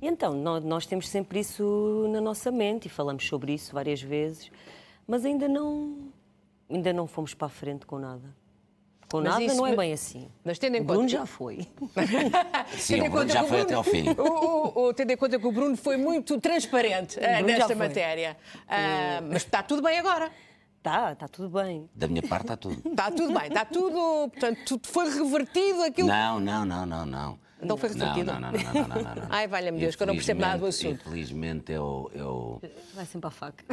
então, nós temos sempre isso na nossa mente e falamos sobre isso várias vezes, mas ainda não, ainda não fomos para a frente com nada. Com mas nada isso, não é bem assim. Mas tendo em conta. O Bruno já foi. Sim, o Bruno já foi até ao fim. O, o, o, tendo em conta que o Bruno foi muito transparente uh, nesta matéria. Uh, mas está tudo bem agora. Está, está tudo bem. Da minha parte está tudo. Está tudo bem, está tudo. Portanto, tudo foi revertido aquilo. Não, não, não, não, não. Não foi revertido? Não, não, não, não, não, não, não. Ai, valha-me Deus, que eu não percebo nada do assunto. Infelizmente eu. eu... Vai sempre à faca.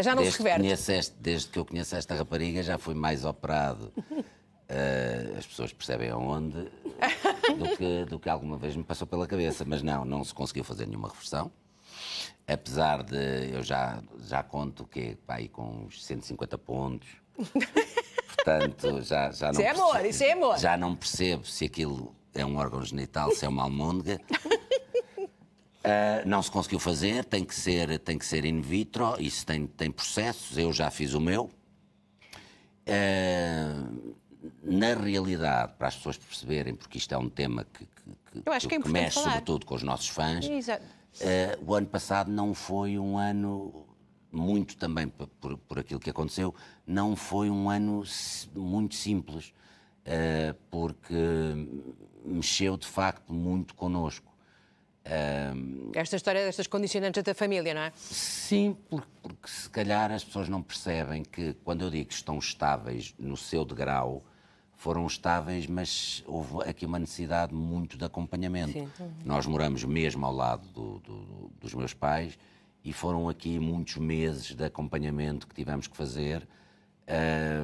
Já não desde se reverte. Este, desde que eu conheço esta rapariga, já fui mais operado. Uh, as pessoas percebem aonde do que, do que alguma vez me passou pela cabeça, mas não, não se conseguiu fazer nenhuma reversão apesar de eu já, já conto que vai com uns 150 pontos. Portanto, já, já não. Isso é amor, percebo, isso é amor. Já não percebo se aquilo é um órgão genital, se é uma almôndega. Uh, não se conseguiu fazer, tem que ser, tem que ser in vitro, isso tem, tem processos, eu já fiz o meu. Uh, na realidade, para as pessoas perceberem, porque isto é um tema que, que, que, que é mexe falar. sobretudo com os nossos fãs, Exato. Uh, o ano passado não foi um ano, muito também por, por aquilo que aconteceu, não foi um ano muito simples, uh, porque mexeu de facto muito connosco. Uh, Esta história destas condicionantes da família, não é? Sim, porque, porque, se calhar as pessoas não percebem que quando eu digo que estão estáveis no seu degrau, foram estáveis, mas houve aqui uma necessidade muito de acompanhamento. Sim. Nós moramos mesmo ao lado do, pelos meus pais, e foram aqui muitos meses de acompanhamento que tivemos que fazer.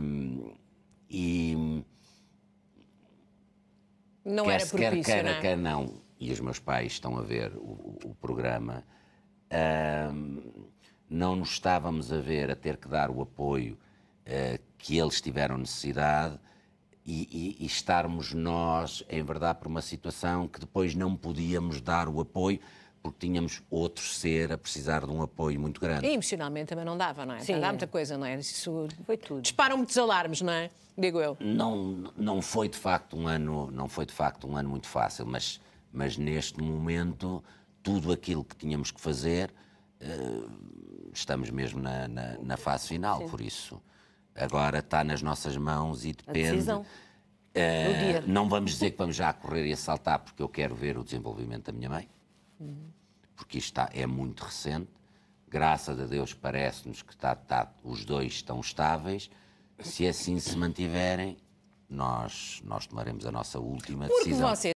Um, e. Não quer era propício, quer, quer, não, é? quer, não. E os meus pais estão a ver o, o programa. Um, não nos estávamos a ver a ter que dar o apoio uh, que eles tiveram necessidade e, e, e, estarmos nós, em verdade, por uma situação que depois não podíamos dar o apoio, porque tínhamos outro ser a precisar de um apoio muito grande. E emocionalmente também não dava, não é? Sim. dá muita coisa, não é? Isso foi tudo. Disparam muitos alarmes, não é? Digo eu. Não, não foi de facto um ano, não foi de facto um ano muito fácil, mas, mas neste momento tudo aquilo que tínhamos que fazer uh, estamos mesmo na, na, na fase final, Sim. por isso agora está nas nossas mãos e depende. Uh, não vamos dizer que vamos já correr e assaltar, porque eu quero ver o desenvolvimento da minha mãe porque isto está, é muito recente. Graças a Deus parece-nos que está, está, os dois estão estáveis. Se assim se mantiverem, nós, nós tomaremos a nossa última porque decisão. Você...